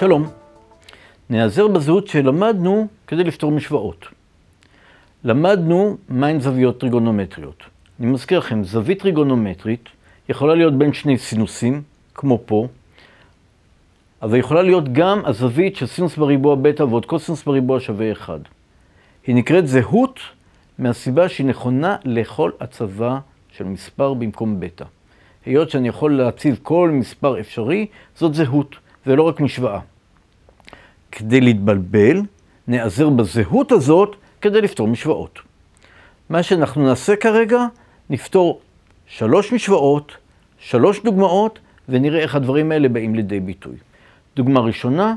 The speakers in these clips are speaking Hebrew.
שלום. נעזר בזהות שלמדנו כדי לפתור משוואות. למדנו מהן זוויות טריגונומטריות. אני מזכיר לכם, זווית טריגונומטרית יכולה להיות בין שני סינוסים, כמו פה, אבל יכולה להיות גם הזווית של סינוס בריבוע בטא ועוד קוסינוס בריבוע שווה 1. היא נקראת זהות מהסיבה שהיא נכונה לכל הצבה של מספר במקום בטא. היות שאני יכול להציב כל מספר אפשרי, זאת זהות. ולא רק משוואה. כדי להתבלבל, נעזר בזהות הזאת כדי לפתור משוואות. מה שאנחנו נעשה כרגע, נפתור שלוש משוואות, שלוש דוגמאות, ונראה איך הדברים האלה באים לידי ביטוי. דוגמה ראשונה,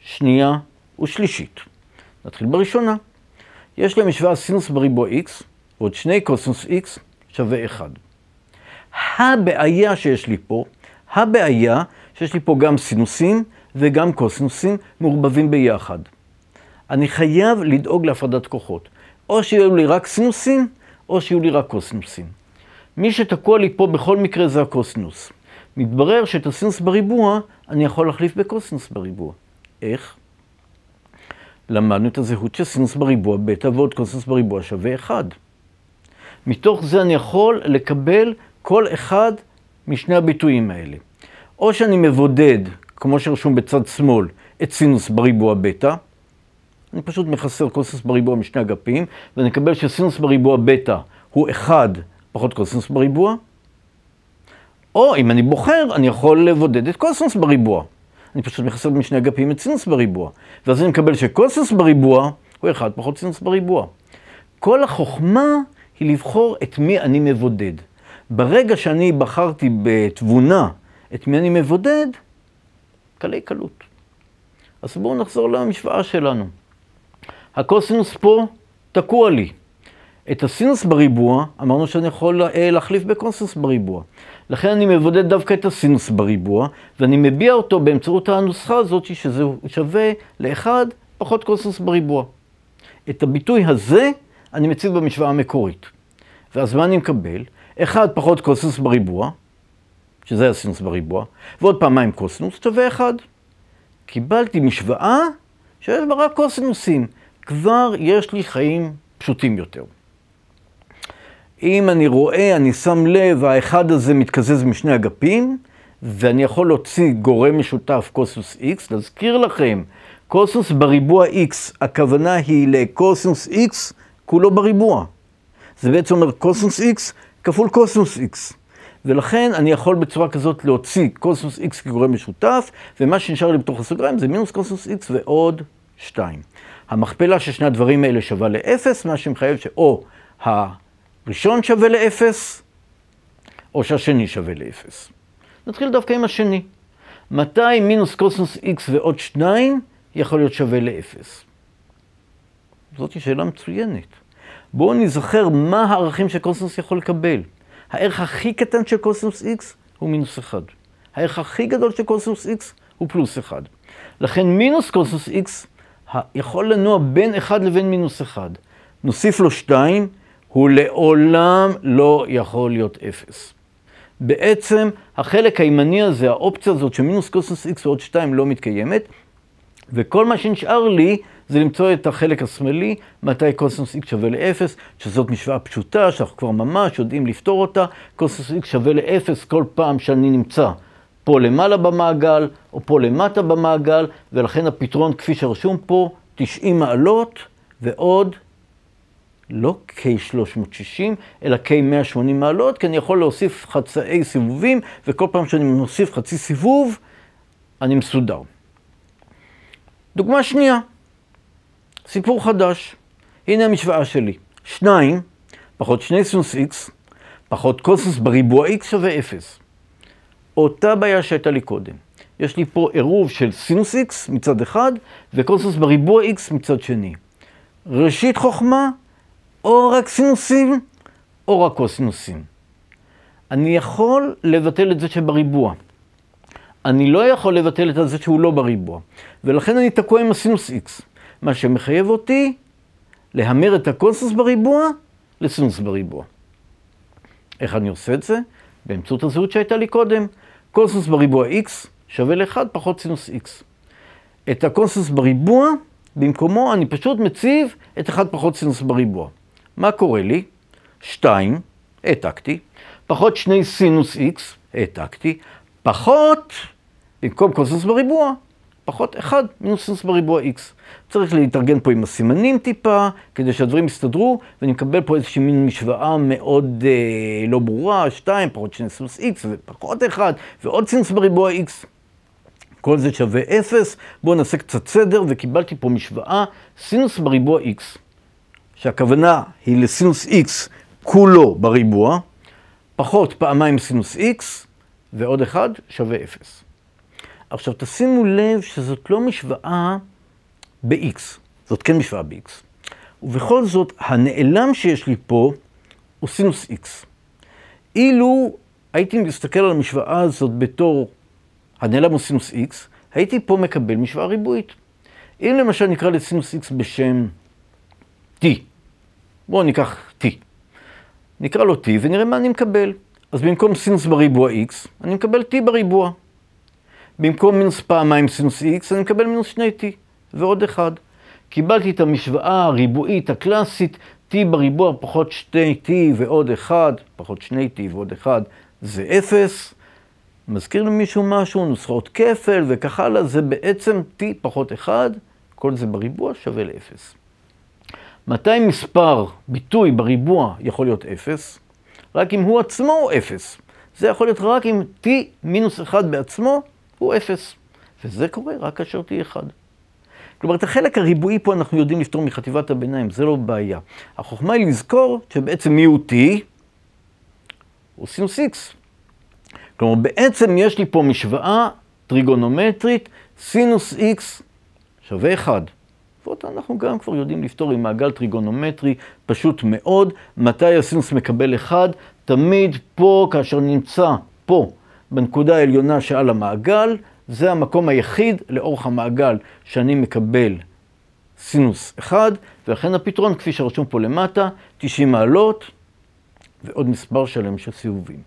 שנייה ושלישית. נתחיל בראשונה. יש למשוואה סינוס בריבוע x, ועוד שני קוסינוס x שווה 1. הבעיה שיש לי פה, הבעיה שיש לי פה גם סינוסים וגם קוסינוסים מעורבבים ביחד. אני חייב לדאוג להפרדת כוחות. או שיהיו לי רק סינוסים, או שיהיו לי רק קוסינוסים. מי שתקוע לי פה בכל מקרה זה הקוסינוס. מתברר שאת הסינוס בריבוע אני יכול להחליף בקוסינוס בריבוע. איך? למדנו את הזהות של סינוס בריבוע בטא ועוד קוסינוס בריבוע שווה 1. מתוך זה אני יכול לקבל כל אחד משני הביטויים האלה. או שאני מבודד, כמו שרשום בצד שמאל, את סינוס בריבוע בטא, אני פשוט מחסר קוסינוס בריבוע משני אגפים, ואני אקבל שסינוס בריבוע בטא הוא 1 פחות קוסינוס בריבוע, או אם אני בוחר, אני יכול לבודד את קוסינוס בריבוע. אני פשוט מחסר משני אגפים את סינוס בריבוע, ואז אני מקבל שקוסינוס בריבוע הוא 1 פחות סינוס בריבוע. כל החוכמה היא לבחור את מי אני מבודד. ברגע שאני בחרתי בתבונה את מי אני מבודד? קלי קלות. אז בואו נחזור למשוואה שלנו. הקוסינוס פה תקוע לי. את הסינוס בריבוע, אמרנו שאני יכול אה, להחליף בקוסינוס בריבוע. לכן אני מבודד דווקא את הסינוס בריבוע, ואני מביע אותו באמצעות הנוסחה הזאת, שזה שווה לאחד פחות קוסינוס בריבוע. את הביטוי הזה אני מציב במשוואה המקורית. ואז מה אני מקבל? 1 פחות קוסינוס בריבוע, שזה הסינוס בריבוע, ועוד פעמיים קוסינוס, שווה אחד. קיבלתי משוואה שיש בה רק קוסינוסים. כבר יש לי חיים פשוטים יותר. אם אני רואה, אני שם לב, האחד הזה מתקזז משני אגפים, ואני יכול להוציא גורם משותף קוסינוס x, להזכיר לכם, קוסינוס בריבוע x, הכוונה היא לקוסינוס x כולו בריבוע. זה בעצם אומר קוסינוס x כפול קוסינוס x. ולכן אני יכול בצורה כזאת להוציא קוסינוס x כגורם משותף, ומה שנשאר לי בתוך הסוגריים זה מינוס קוסינוס x ועוד 2. המכפלה של שני הדברים האלה שווה ל-0, מה שמחייב שאו הראשון שווה ל-0, או שהשני שווה ל-0. נתחיל דווקא עם השני. מתי מינוס קוסינוס x ועוד 2 יכול להיות שווה ל-0? זאת שאלה מצוינת. בואו נזכר מה הערכים שקוסינוס יכול לקבל. הערך הכי קטן של קוסינוס x הוא מינוס 1. הערך הכי גדול של קוסינוס x הוא פלוס 1. לכן מינוס קוסינוס x יכול לנוע בין 1 לבין מינוס 1. נוסיף לו 2, הוא לעולם לא יכול להיות 0. בעצם החלק הימני הזה, האופציה הזאת שמינוס קוסינוס x ועוד 2 לא מתקיימת, וכל מה שנשאר לי זה למצוא את החלק השמאלי, מתי קוסינוס x שווה ל-0, שזאת משוואה פשוטה, שאנחנו כבר ממש יודעים לפתור אותה. קוסינוס x שווה ל-0 כל פעם שאני נמצא פה למעלה במעגל, או פה למטה במעגל, ולכן הפתרון כפי שרשום פה, 90 מעלות ועוד לא K360, אלא K180 מעלות, כי אני יכול להוסיף חצאי סיבובים, וכל פעם שאני מוסיף חצי סיבוב, אני מסודר. דוגמה שנייה, סיפור חדש. הנה המשוואה שלי. 2 פחות 2 סינוס x פחות קוסינוס בריבוע x שווה 0. אותה בעיה שהייתה לי קודם. יש לי פה עירוב של סינוס x מצד אחד וקוסינוס בריבוע x מצד שני. ראשית חוכמה, או רק סינוסים, או רק קוסינוסים. אני יכול לבטל את זה שבריבוע. אני לא יכול לבטל את הזה שהוא לא בריבוע. ולכן אני תקוע עם הסינוס x, מה שמחייב אותי להמר את הקונסוס בריבוע לסינוס בריבוע. איך אני עושה את זה? באמצעות הזהות שהייתה לי קודם. קונסוס בריבוע x שווה ל-1 פחות סינוס x. את הקונסוס בריבוע, במקומו אני פשוט מציב את 1 פחות סינוס בריבוע. מה קורה לי? 2, העתקתי, פחות 2 סינוס x, העתקתי, פחות במקום קוסינוס בריבוע, פחות 1 מינוס סינוס בריבוע x. צריך להתארגן פה עם הסימנים טיפה, כדי שהדברים יסתדרו, ואני מקבל פה איזושהי מין משוואה מאוד אה, לא ברורה, 2 פחות 2 סינוס x ופחות 1, ועוד סינוס בריבוע x. כל זה שווה 0, בואו נעשה קצת סדר, וקיבלתי פה משוואה סינוס בריבוע x, שהכוונה היא לסינוס x כולו בריבוע, פחות פעמיים סינוס x, ועוד 1 שווה 0. עכשיו תשימו לב שזאת לא משוואה ב-X, זאת כן משוואה ב-X. ובכל זאת, הנעלם שיש לי פה הוא סינוס X. אילו הייתי מסתכל על המשוואה הזאת בתור הנעלם הוא סינוס X, הייתי פה מקבל משוואה ריבועית. אם למשל נקרא לסינוס X בשם T, בואו ניקח T. נקרא לו T ונראה מה אני מקבל. אז במקום סינוס בריבוע X, אני מקבל T בריבוע. במקום מינוס פעמיים סינוס x, אני מקבל מינוס שני t ועוד אחד. קיבלתי את המשוואה הריבועית הקלאסית, t בריבוע פחות שני t ועוד אחד, פחות שני t ועוד אחד, זה אפס. מזכיר למישהו משהו, נוסחאות כפל וכך הלאה, זה בעצם t פחות אחד, כל זה בריבוע שווה לאפס. מתי מספר ביטוי בריבוע יכול להיות אפס? רק אם הוא עצמו אפס. זה יכול להיות רק אם t מינוס אחד בעצמו הוא אפס. וזה קורה רק כאשר תהיה אחד. כלומר, את החלק הריבועי פה אנחנו יודעים לפתור מחטיבת הביניים, זה לא בעיה. החוכמה היא לזכור שבעצם מי הוא T? הוא סינוס X. כלומר, בעצם יש לי פה משוואה טריגונומטרית, סינוס X שווה 1. ואותה אנחנו גם כבר יודעים לפתור עם מעגל טריגונומטרי פשוט מאוד. מתי הסינוס מקבל 1? תמיד פה, כאשר נמצא פה בנקודה העליונה שעל המעגל, זה המקום היחיד לאורך המעגל שאני מקבל סינוס 1, ולכן הפתרון, כפי שרשום פה למטה, 90 מעלות ועוד מספר שלם של סיבובים.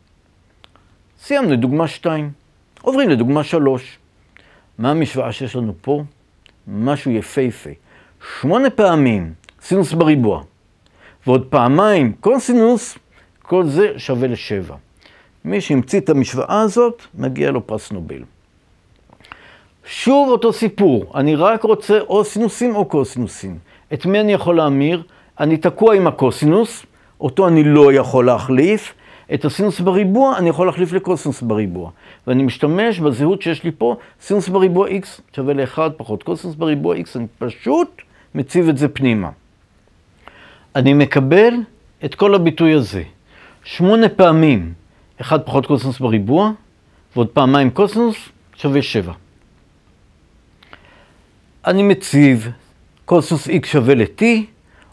סיימנו את דוגמה 2, עוברים לדוגמה 3. מה המשוואה שיש לנו פה? משהו יפהפה. שמונה פעמים סינוס בריבוע, ועוד פעמיים קונסינוס, כל זה שווה לשבע. מי שהמציא את המשוואה הזאת, מגיע לו פרס נובל. שוב אותו סיפור, אני רק רוצה או סינוסים או קוסינוסים. את מי אני יכול להמיר? אני תקוע עם הקוסינוס, אותו אני לא יכול להחליף. את הסינוס בריבוע אני יכול להחליף לקוסינוס בריבוע. ואני משתמש בזהות שיש לי פה, סינוס בריבוע x שווה ל-1 פחות קוסינוס בריבוע x, אני פשוט מציב את זה פנימה. אני מקבל את כל הביטוי הזה. שמונה פעמים 1 פחות קוסינוס בריבוע, ועוד פעמיים קוסינוס שווה 7. אני מציב קוסינוס x שווה ל-t,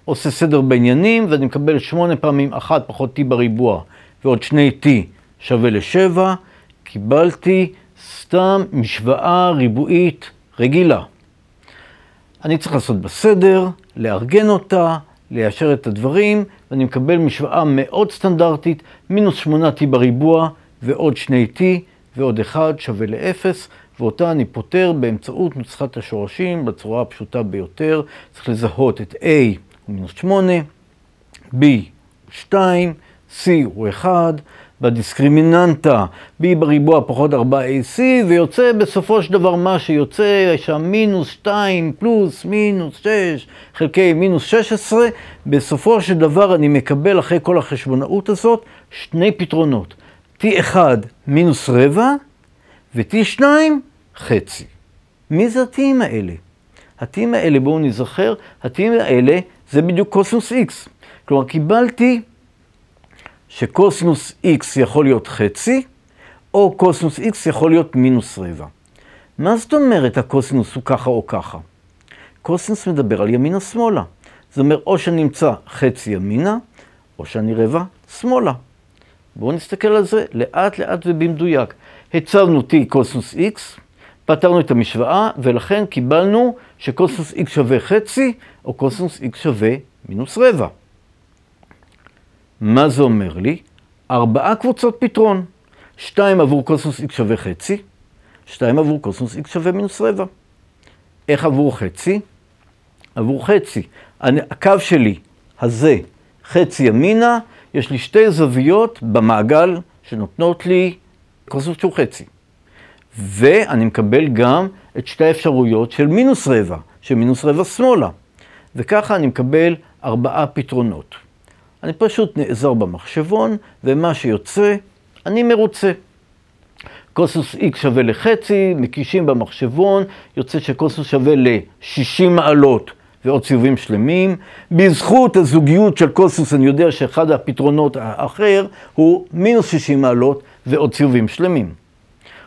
עושה סדר בעניינים, ואני מקבל 8 פעמים 1 פחות t בריבוע, ועוד 2t שווה ל-7. קיבלתי סתם משוואה ריבועית רגילה. אני צריך לעשות בסדר, לארגן אותה, ליישר את הדברים, ואני מקבל משוואה מאוד סטנדרטית, מינוס 8t בריבוע ועוד 2t ועוד 1 שווה ל-0, ואותה אני פותר באמצעות נוסחת השורשים בצורה הפשוטה ביותר. צריך לזהות את a הוא מינוס 8, b הוא 2, c הוא 1, בדיסקרימיננטה, b בריבוע פחות 4ac, ויוצא בסופו של דבר מה שיוצא, יש שם מינוס 2 פלוס מינוס 6 חלקי מינוס 16, בסופו של דבר אני מקבל אחרי כל החשבונאות הזאת שני פתרונות, t1 מינוס רבע ו-t2 חצי. מי זה הטים האלה? הטים האלה, בואו נזכר, הטים האלה זה בדיוק קוסמוס x. כלומר, קיבלתי שקוסינוס x יכול להיות חצי, או קוסינוס x יכול להיות מינוס רבע. מה זאת אומרת הקוסינוס הוא ככה או ככה? קוסינוס מדבר על ימינה שמאלה. זה אומר או שנמצא חצי ימינה, או שאני רבע שמאלה. בואו נסתכל על זה לאט לאט ובמדויק. הצבנו t קוסינוס x, פתרנו את המשוואה, ולכן קיבלנו שקוסינוס x שווה חצי, או קוסינוס x שווה מינוס רבע. מה זה אומר לי? ארבעה קבוצות פתרון. שתיים עבור קוסמוס x שווה חצי, שתיים עבור קוסמוס x שווה מינוס רבע. איך עבור חצי? עבור חצי. אני, הקו שלי, הזה, חצי ימינה, יש לי שתי זוויות במעגל שנותנות לי קוסמוס שהוא חצי. ואני מקבל גם את שתי האפשרויות של מינוס רבע, של מינוס רבע שמאלה. וככה אני מקבל ארבעה פתרונות. אני פשוט נעזר במחשבון, ומה שיוצא, אני מרוצה. קוסוס x שווה לחצי, מקישים במחשבון, יוצא שקוסוס שווה ל-60 מעלות ועוד סיבובים שלמים. בזכות הזוגיות של קוסוס אני יודע שאחד הפתרונות האחר הוא מינוס 60 מעלות ועוד סיבובים שלמים.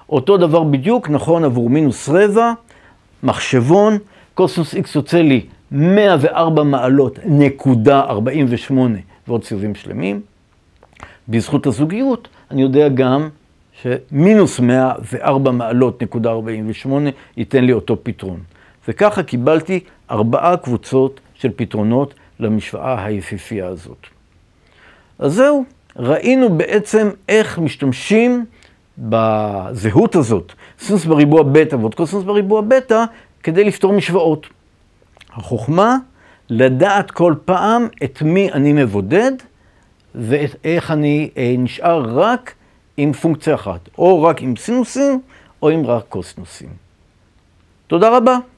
אותו דבר בדיוק נכון עבור מינוס רבע, מחשבון, קוסוס x יוצא לי 104 מעלות נקודה 48 ועוד סיבובים שלמים. בזכות הזוגיות, אני יודע גם שמינוס 104 מעלות נקודה 48 ייתן לי אותו פתרון. וככה קיבלתי ארבעה קבוצות של פתרונות למשוואה היפיפייה הזאת. אז זהו, ראינו בעצם איך משתמשים בזהות הזאת, סינוס בריבוע בטא ועוד קוסינוס בריבוע בטא, כדי לפתור משוואות. החוכמה לדעת כל פעם את מי אני מבודד ואיך אני אה, נשאר רק עם פונקציה אחת, או רק עם סינוסים או עם רק קוסינוסים. תודה רבה.